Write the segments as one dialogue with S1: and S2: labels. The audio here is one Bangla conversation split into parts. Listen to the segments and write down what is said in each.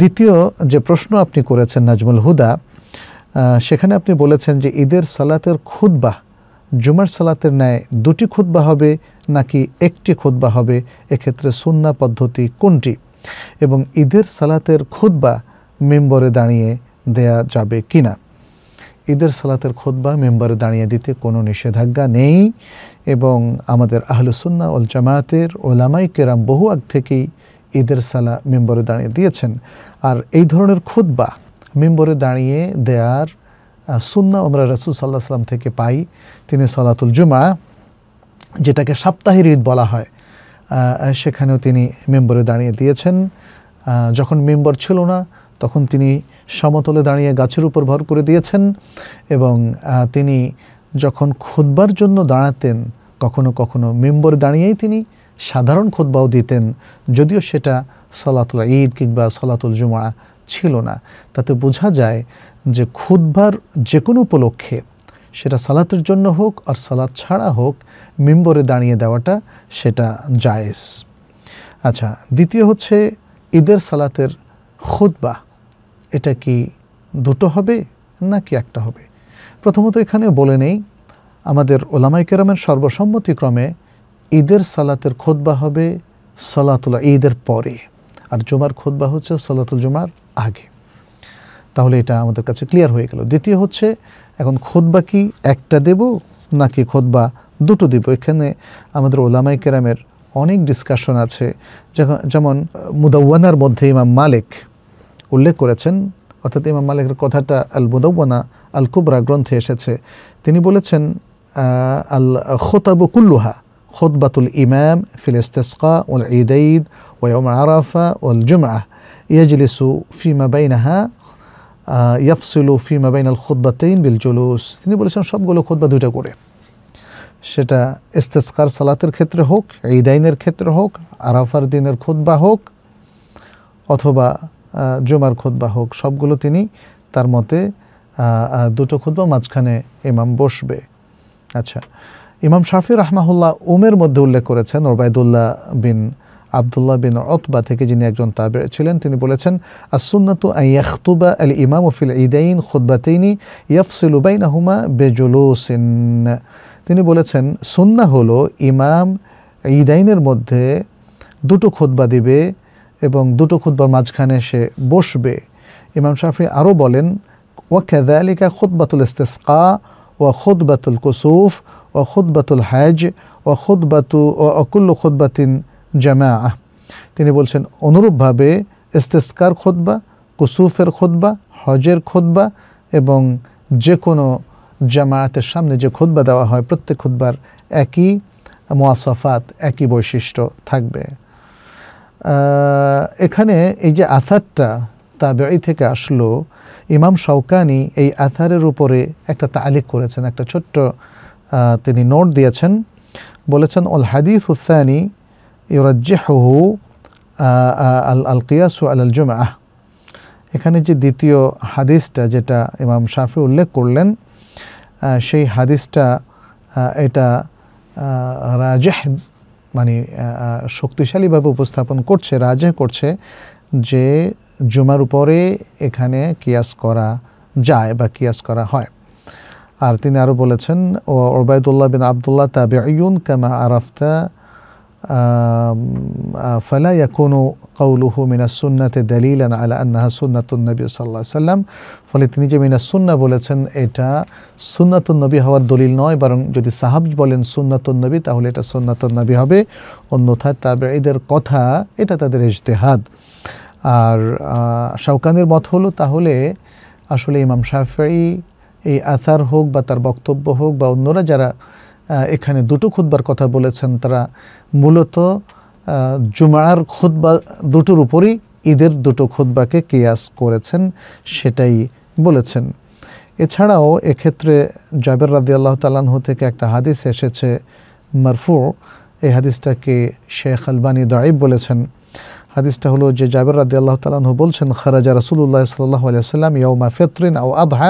S1: দ্বিতীয় যে প্রশ্ন আপনি করেছেন নাজমুল হুদা সেখানে আপনি বলেছেন যে ঈদের সালাতের খুদ্বাহ জুমার সালাতের ন্যায় দুটি খুদ্বা হবে নাকি একটি খুদ্বা হবে এক্ষেত্রে সুন্না পদ্ধতি কোনটি এবং ঈদের সালাতের খুদ্বা মেম্বরে দাঁড়িয়ে দেয়া যাবে কিনা ঈদের সালাতের খোদবা মেম্বরে দাঁড়িয়ে দিতে কোনো নিষেধাজ্ঞা নেই এবং আমাদের আহলুসুন্না ওল জামায়াতের ওলামাই কেরাম বহু আগ থেকেই ঈদের সালা মেম্বরে দাঁড়িয়ে দিয়েছেন আর এই ধরনের খুদ্া মেম্বরে দাঁড়িয়ে দেয়ার সুন্না আমরা রসুল সাল্লাহ সাল্লাম থেকে পাই তিনি সালাতুল জুমা যেটাকে সাপ্তাহের ঈদ বলা হয় সেখানেও তিনি মেম্বরে দাঁড়িয়ে দিয়েছেন যখন মেম্বর ছিল না তখন তিনি সমতলে দাঁড়িয়ে গাছের উপর ভর করে দিয়েছেন এবং তিনি যখন খুদবার জন্য দাঁড়াতেন কখনো কখনো মেম্বর দাঁড়িয়েই তিনি সাধারণ খোদবাও দিতেন যদিও সেটা সলাতুল ঈদ কিংবা সলাতুল জুমা ছিল না তাতে বোঝা যায় যে খুদ্বার যে কোনো উপলক্ষে সেটা সালাতের জন্য হোক আর সালাত ছাড়া হোক মেম্বরে দাঁড়িয়ে দেওয়াটা সেটা জায়েজ আচ্ছা দ্বিতীয় হচ্ছে ঈদের সালাতের খুদ্বা এটা কি দুটো হবে নাকি একটা হবে প্রথমত এখানে বলে নেই আমাদের ওলামাইকেরামের সর্বসম্মতিক্রমে ঈদের সালাতের খোদবা হবে সালাতুল ঈদের পরে আর জুমার খোদবা হচ্ছে সালাতুল জুমার আগে তাহলে এটা আমাদের কাছে ক্লিয়ার হয়ে গেল দ্বিতীয় হচ্ছে এখন খোদবা কি একটা দেব নাকি খোদবা দুটো দেব এখানে আমাদের ওলামাই কেরামের অনেক ডিসকাশন আছে যেমন মুদাওয়ানার মধ্যে ইমাম মালিক উল্লেখ করেছেন অর্থাৎ ইমাম মালিকের কথাটা আল মুদাওয়ানা আল কুবরা গ্রন্থে এসেছে তিনি বলেছেন আল খোতাবু কুল্লুহা خطبة الإمام في الاستسقاء والعيدين ويوم عرفة والجمعة يجلس فيما بينها آه، يفصل فيما بين الخطبتين بالجلوس تني بقول شاب قولوا خطبة دوجا قولي شتا استسقار صلاة الكتر هوك عيدين الكتر هوك عرفة دين الخطبة هوك অথবা বা জুমার খুদ্া হোক সবগুলো তিনি তার মতে দুটো খুদ্া মাঝখানে এমাম বসবে আচ্ছা ইমাম শাফি রাহমাহুল্লাহ উমের মধ্যে উল্লেখ করেছেন ওবায়দুল্লাহ বিন আবদুল্লাহ বিন অতবা থেকে যিনি একজন তাবে ছিলেন তিনি বলেছেন আসুন্নাতু আইয়াখতুবা আল ইমাম ফিল ইদাইন খুদ্বাতেইনি ইয়াফসিলুবাইন আহুমা বেজুলুসিন তিনি বলেছেন সুন্না হলো ইমাম ইদাইনের মধ্যে দুটো খুদ্বা দিবে এবং দুটো খুদ্বার মাঝখানে সে বসবে ইমাম শাফি আরও বলেন ওয়াকালিকা খুদ্বাতুল ইস্তেসকা ওয়া খুদ্বাতুল কুসুফ ও খুদ্বাতুল হায়জ ও খুদ্বাতু ও অকুল্ল খুদ্বাতিন জামা তিনি বলছেন অনুরূপভাবে ইস্তেস্কার খুদ্বা কুসুফের খুদ্বা হজের খুদ্বা এবং যে কোনো জামায়াতের সামনে যে খুদ্বা দেওয়া হয় প্রত্যেক খুদ্বার একই মোয়াসফাত একই বৈশিষ্ট্য থাকবে এখানে এই যে আথারটা তা বেড়ি থেকে আসলো ইমাম শৌকানি এই আথারের উপরে একটা তালিক করেছেন একটা ছোট্ট তিনি নোট দিয়েছেন বলেছেন অল হাদিস হুসানি ইউরাজ্জাহু আল আল কিয়াসু আল আল জুমাহ এখানে যে দ্বিতীয় হাদিসটা যেটা ইমাম শাফি উল্লেখ করলেন সেই হাদিসটা এটা রাজেহ মানে শক্তিশালীভাবে উপস্থাপন করছে রাজেহ করছে যে জুমার উপরে এখানে কিয়াস করা যায় বা কিয়াস করা হয় আর তিনি আরও বলেছেন ও ওবায়দুল্লাহ বিন আবদুল্লাহ তাবে ইউন কামা আরাফতা فلا يكون কৌলুহু মিনা السنة دليلا على أنها سنة النبي صلى ফলে তিনি যে মিনা সুন্না বলেছেন এটা সুন্নাতুন নবী হওয়ার দলিল নয় বরং যদি সাহাব বলেন সুন্নাতুন নবী তাহলে এটা সুন্নাতুন নবী হবে অন্যথায় তাবে এদের কথা এটা তাদের ইজতেহাদ আর শাউকানের মত হলো তাহলে আসলে ইমাম শাফি এই আসার হোক বা তার বক্তব্য হোক বা অন্যরা যারা এখানে দুটো খুদ্বার কথা বলেছেন তারা মূলত জুমার খুদ্বা দুটোর উপরই ঈদের দুটো খুদ্বাকে কেয়াস করেছেন সেটাই বলেছেন এছাড়াও এক্ষেত্রে জাবের রাদি আল্লাহ তালানহু থেকে একটা হাদিস এসেছে মারফু এই হাদিসটাকে শেখ আলবানি দাইব বলেছেন হাদিসটা হলো যে জাবের রাদি আল্লাহ তালানহু বলছেন খারাজা রাসুল্লাহ সাল্লাহ আলিয়া সাল্লাম মা ফেতরিন আও আধা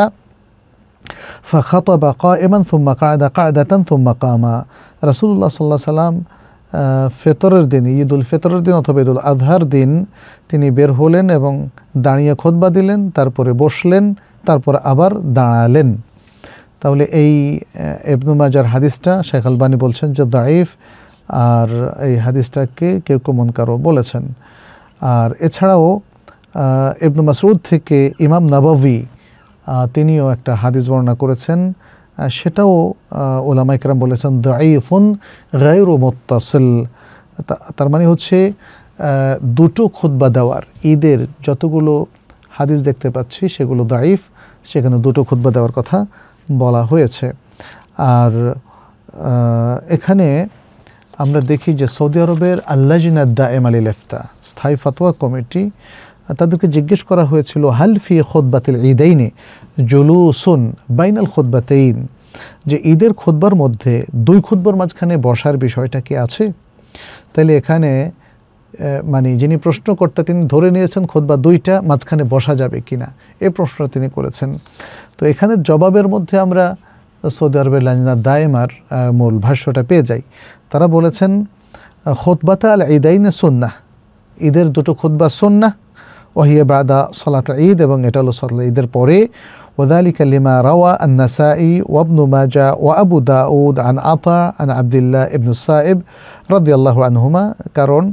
S1: ফাখাতবা কায়মান সুম্মা কায়দা কায়দাতান সুম্মা কামা রাসুল্লাহ সাল্লাহ সাল্লাম ফেতরের দিন ঈদুল ফেতরের দিন অথবা ঈদুল আজহার দিন তিনি বের হলেন এবং দাঁড়িয়ে খোদবা দিলেন তারপরে বসলেন তারপর আবার দাঁড়ালেন তাহলে এই এবনু মাজার হাদিসটা শেখ আলবানী বলছেন যে দাইফ আর এই হাদিসটাকে কেউ কমনকারও বলেছেন আর এছাড়াও ইবনু মাসরুদ থেকে ইমাম নাবাবি তিনিও একটা হাদিস বর্ণনা করেছেন সেটাও ওলামা ইকরাম বলেছেন দাইফুন গায়রু মোত্তাসিল তার মানে হচ্ছে দুটো খুদ্া দেওয়ার ঈদের যতগুলো হাদিস দেখতে পাচ্ছি সেগুলো দাইফ সেখানে দুটো খুদ্া দেওয়ার কথা বলা হয়েছে আর এখানে আমরা দেখি যে সৌদি আরবের আল্লাজিনা দা আলী লেফতা স্থায়ী ফাতোয়া কমিটি তাদেরকে জিজ্ঞেস করা হয়েছিল হালফি খোদবাতিল ঈদাইনে জুলুসুন বাইনাল খোদবাতেইন যে ঈদের খোদবার মধ্যে দুই খোদবার মাঝখানে বসার বিষয়টা কি আছে তাহলে এখানে মানে যিনি প্রশ্নকর্তা তিনি ধরে নিয়েছেন খোদবা দুইটা মাঝখানে বসা যাবে কি না এ প্রশ্নটা তিনি করেছেন তো এখানের জবাবের মধ্যে আমরা সৌদি আরবের লাঞ্জনা দায়েমার মূল ভাষ্যটা পেয়ে যাই তারা বলেছেন খোদবাতা আল ঈদাইনে সন্না ঈদের দুটো খোদবা সন্না وهي بعد صلاة العيد ابن يتلو صلاة العيد البوري وذلك لما روى النسائي وابن ماجه وابو داود عن عطاء عن عبد الله ابن الصائب رضي الله عنهما كارون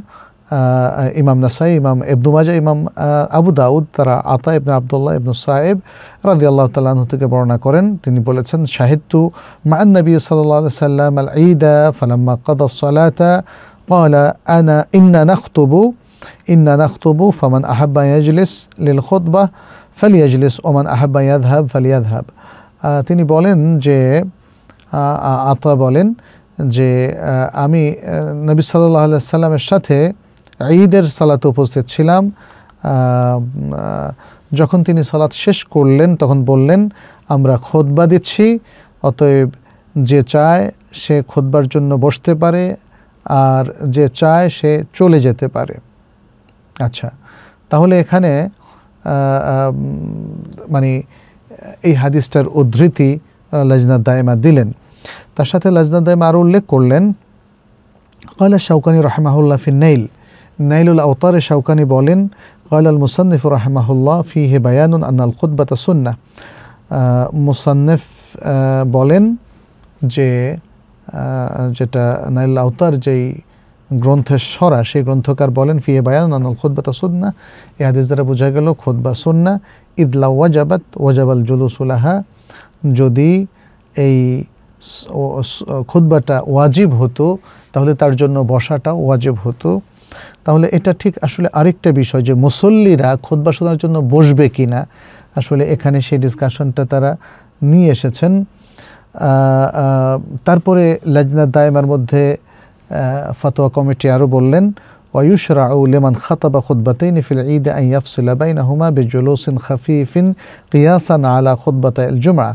S1: آه امام نسائي امام ابن ماجه امام آه ابو داود ترى عطاء ابن عبد الله ابن الصائب رضي الله تعالى عنه تكبرنا كورن تني بولتسن شهدت مع النبي صلى الله عليه وسلم العيد فلما قضى الصلاه قال انا انا نخطب ইন্না নাখতুবু ফামান আহাব্বা ইয়াজলিস লিল খুতবা ফালিয়াজলিস ওমান আহাব্বা ইয়াদহাব ফালিয়াদহাব তিনি বলেন যে আতা বলেন যে আমি নবী সাল্লাহ সাল্লামের সাথে ঈদের সালাতে উপস্থিত ছিলাম যখন তিনি সালাত শেষ করলেন তখন বললেন আমরা খোদবা দিচ্ছি অতএব যে চায় সে খোদবার জন্য বসতে পারে আর যে চায় সে চলে যেতে পারে আচ্ছা তাহলে এখানে মানে এই হাদিসটার উদ্ধৃতি লাজনা দায়মা দিলেন তার সাথে লাজনা দায়মা আরও উল্লেখ করলেন কয়লা শাউকানি রহমাহুল্লাহ ফি নাইল নাইলুল আওতারে শাউকানি বলেন কয়লাল মুসান্নিফ রহমাহুল্লাহ ফি হে বায়ানুন আন্নাল খুদ্বাতা সুন্না মুসান্নিফ বলেন যে যেটা নাইল আওতার যেই গ্রন্থের সরা সেই গ্রন্থকার বলেন ফিয়ে বায়ান আনল খুদ্া সুন্না এ হাদিস দ্বারা বোঝা গেল খুদ্া সুন্না ইদলা ওয়াজাবাত ওয়াজাবাল জুলুসুলাহা যদি এই খুদ্বাটা ওয়াজিব হতো তাহলে তার জন্য বসাটা ওয়াজিব হতো তাহলে এটা ঠিক আসলে আরেকটা বিষয় যে মুসল্লিরা খুদ্া শোনার জন্য বসবে কি না আসলে এখানে সেই ডিসকাশনটা তারা নিয়ে এসেছেন তারপরে লাজনা দায়মার মধ্যে ফতোয়া কমিটি আরও বললেন খাতা ويشرع لمن خطب خطبتين في العيد أن يفصل بينهما بجلوس خفيف قياسا على خطبة জুমা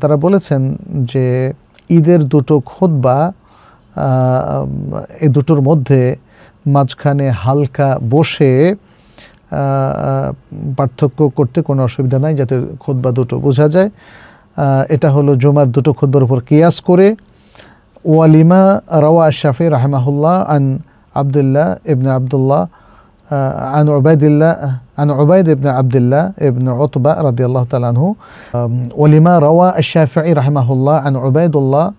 S1: তারা বলেছেন যে ঈদের দুটো খুদ্া এ দুটোর মধ্যে মাঝখানে হালকা বসে পার্থক্য করতে কোনো অসুবিধা নাই যাতে খুদ্া দুটো বোঝা যায় এটা হলো জুমার দুটো খুদ্বার উপর কেয়াস করে ولما روى الشافعي رحمه الله عن عبد الله ابن عبد الله آه، عن عبيد الله عن عبيد بن عبد الله بن عتبة رضي الله تعالى عنه ولما روى الشافعي رحمه الله عن عبيد الله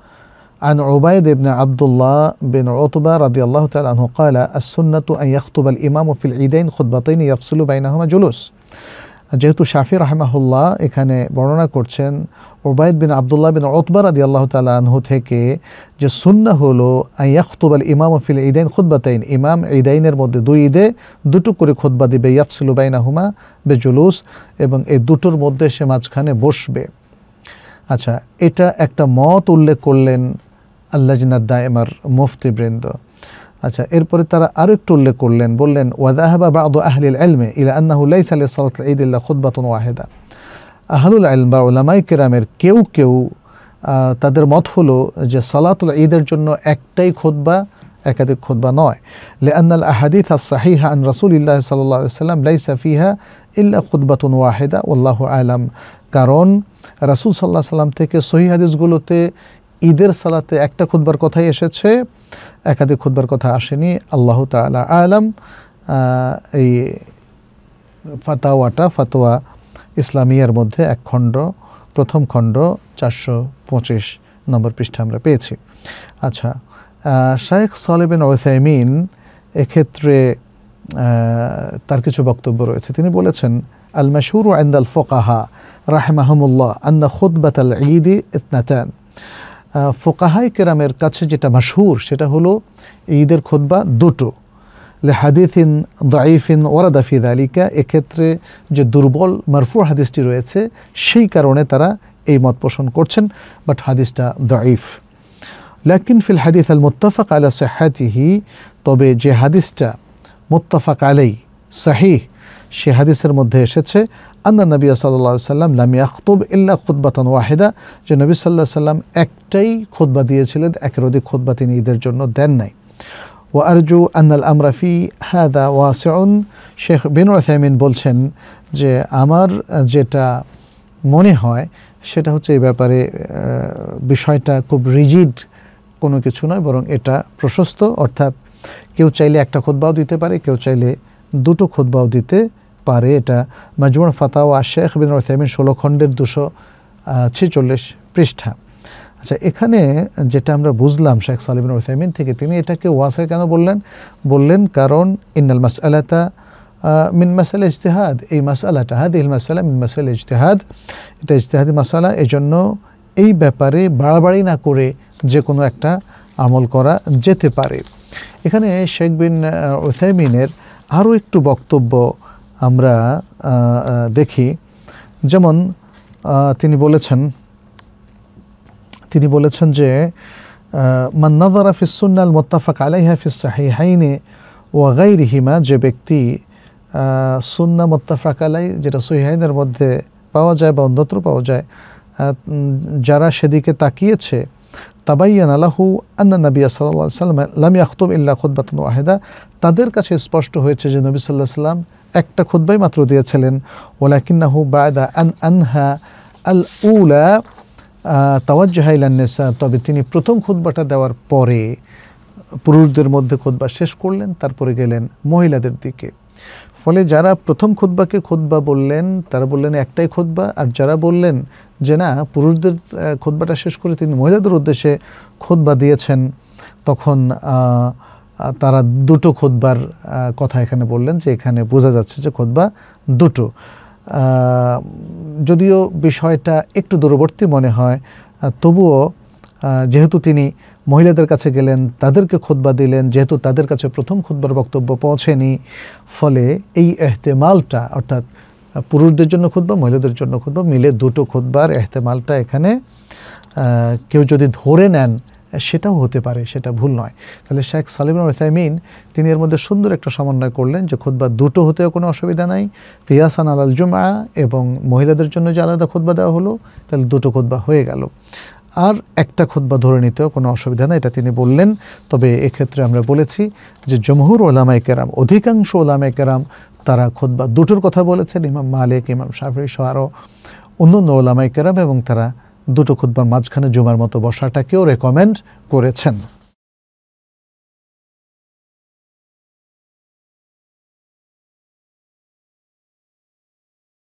S1: عن عبيد بن عبد الله بن عتبة رضي الله تعالى عنه قال السنة أن يخطب الإمام في العيدين خطبتين يفصل بينهما جلوس যেহেতু শাফি রাহমাহুল্লাহ এখানে বর্ণনা করছেন ওবায়দ বিন আবদুল্লাহ বিন ওতবার আদি আল্লাহ তালা আনহু থেকে যে সুন্না হলো ইয়াকুব ইমাম ফিল ইদাইন খুদ্বাতাইন ইমাম ইদাইনের মধ্যে দুই ঈদে দুটো করে খুদ্বা দিবে ইয়াকসিলুবাইন হুমা বে জুলুস এবং এই দুটোর মধ্যে সে মাঝখানে বসবে আচ্ছা এটা একটা মত উল্লেখ করলেন আল্লাহ জিনাদ্দা এমার মুফতিবৃন্দ আচ্ছা এরপরে তারা আরও একটু উল্লেখ করলেন বললেন ওয়াদাহাবা বা আদু আহলিল আলমে ইলা আন্নাহু লাই সালে সলাত ঈদুল্লাহ খুদ্বাতুন ওয়াহেদা আহলুল আলম বা ওলামাই কেরামের কেউ কেউ তাদের মত হলো যে সালাতুল ঈদের জন্য একটাই খোদবা একাধিক খোদবা নয় লে লেআনাল আহাদিথ সাহিহা আন রাসুল ইল্লাহ সাল্লাহ সাল্লাম লাই সাফিহা ইল্লা খুদ্বাতুন ওয়াহেদা আল্লাহ আলাম কারণ রাসুল সাল্লাহ সাল্লাম থেকে সহি হাদিসগুলোতে ঈদের সালাতে একটা খুদবার কথাই এসেছে একাধিক খুদবার কথা আসেনি আল্লাহ তালা আলম এই ফাতাওয়াটা ফাতোয়া ইসলামিয়ার মধ্যে এক খণ্ড প্রথম খণ্ড চারশো পঁচিশ নম্বর পৃষ্ঠা আমরা পেয়েছি আচ্ছা শায়েখ সালেবেন ওয়েসাইমিন এক্ষেত্রে তার কিছু বক্তব্য রয়েছে তিনি বলেছেন আল মাসুর আন্দাল ফোকাহা মাহমুল্লাহ আন্না খুদ্বাত আল ঈদ ইতনাতান ফোকাহাই কেরামের কাছে যেটা মাসহুর সেটা হলো ঈদের খোদবা দুটো হাদিফিন দাইফিন ওরাদাফিদ আলিকা এক্ষেত্রে যে দুর্বল মারফু হাদিসটি রয়েছে সেই কারণে তারা এই মত পোষণ করছেন বাট হাদিসটা দাইফ লাকিন ফিল হাদিস আল মোত্তাফাক আলা সাহাতিহি তবে যে হাদিসটা মোত্তাফাক আলাই সাহিহ সে হাদিসের মধ্যে এসেছে আন্না নবী সাল্লা সাল্লাম লামি আখতুব ইল্লা খুদ্বাতন ওয়াহেদা যে নবী সাল্লাহ সাল্লাম একটাই খুদ্বা দিয়েছিলেন একের অধিক খুদ্বা তিনি ঈদের জন্য দেন নাই ও আরজু আন্নাল আমরাফি হাদা ওয়াসেউন শেখ বিন ওয়াসাইমিন বলছেন যে আমার যেটা মনে হয় সেটা হচ্ছে এই ব্যাপারে বিষয়টা খুব রিজিড কোনো কিছু নয় বরং এটা প্রশস্ত অর্থাৎ কেউ চাইলে একটা খোদবাও দিতে পারে কেউ চাইলে দুটো খুদ্বাও দিতে পারে এটা মজমুল ফাতাওয়া শেখ বিন ওসাইমিন ষোলো খণ্ডের দুশো ছেচল্লিশ পৃষ্ঠা আচ্ছা এখানে যেটা আমরা বুঝলাম শেখ সালিবিন ওসাইমিন থেকে তিনি এটাকে ওয়াসে কেন বললেন বললেন কারণ ইন্নাল মাস আলাতা মিন মাসাল ইজতেহাদ এই মাসালাটা হাদ ইল মাসালা মিন মাসাল ইজতেহাদ এটা ইজতেহাদি মাসালা এজন্য এই ব্যাপারে বাড়াবাড়ি না করে যে কোনো একটা আমল করা যেতে পারে এখানে শেখ বিন ওসাইমিনের আরও একটু বক্তব্য আমরা দেখি যেমন তিনি বলেছেন তিনি বলেছেন যে মান নাজারা ফিসুন্নাল মোত্তাফাক আলাইহা ফিসাহি হাইনে ওয়াগাই রিহিমা যে ব্যক্তি সুন্না মোত্তাফাক আলাই যেটা সহিহাইনের মধ্যে পাওয়া যায় বা অন্যত্র পাওয়া যায় যারা সেদিকে তাকিয়েছে তাবাইয়ান আলাহু আন্না নবিয়া সাল্লাহ সাল্লাম লামিয়া আখতুব ইল্লা বাতন ওয়াহেদা তাদের কাছে স্পষ্ট হয়েছে যে নবী সাল্লাহ সাল্লাম একটা খুদ্বাই মাত্র দিয়েছিলেন ওলাকিন্নাহু বায়দা আন আনহা আল উলা তাওয়াজ্জাহাইলান্নেসা তবে তিনি প্রথম খুদ্বাটা দেওয়ার পরে পুরুষদের মধ্যে খুদ্বা শেষ করলেন তারপরে গেলেন মহিলাদের দিকে ফলে যারা প্রথম খুদ্বাকে খুদ্বা বললেন তারা বললেন একটাই খুদ্বা আর যারা বললেন যে না পুরুষদের খুদ্বাটা শেষ করে তিনি মহিলাদের উদ্দেশ্যে খুদ্বা দিয়েছেন তখন তারা দুটো খোদবার কথা এখানে বললেন যে এখানে বোঝা যাচ্ছে যে খোদবা দুটো যদিও বিষয়টা একটু দূরবর্তী মনে হয় তবুও যেহেতু তিনি মহিলাদের কাছে গেলেন তাদেরকে খোদবা দিলেন যেহেতু তাদের কাছে প্রথম খোদবার বক্তব্য পৌঁছেনি ফলে এই এহতেমালটা অর্থাৎ পুরুষদের জন্য খুদবা মহিলাদের জন্য খুদবা মিলে দুটো খোদবার এহতেমালটা এখানে কেউ যদি ধরে নেন সেটাও হতে পারে সেটা ভুল নয় তাহলে শেখ সালিমুল ইসাইমিন তিনি এর মধ্যে সুন্দর একটা সমন্বয় করলেন যে খুদ্া দুটো হতেও কোনো অসুবিধা নাই কিয়াসান আলাল জুমা এবং মহিলাদের জন্য যে আলাদা খুদ্া দেওয়া হলো তাহলে দুটো খুদ্া হয়ে গেল আর একটা খুদ্া ধরে নিতেও কোনো অসুবিধা নেই এটা তিনি বললেন তবে এক্ষেত্রে আমরা বলেছি যে জমহুর ওলামাই কেরাম অধিকাংশ ওলামায় কেরাম তারা খুদ্া দুটোর কথা বলেছেন ইমাম মালিক ইমাম শাফি সহ আরও অন্য অন্য ওলামাই কেরাম এবং তারা দুটো খুদ্বার মাঝখানে জুমার মতো বসাটাকেও রেকমেন্ড করেছেন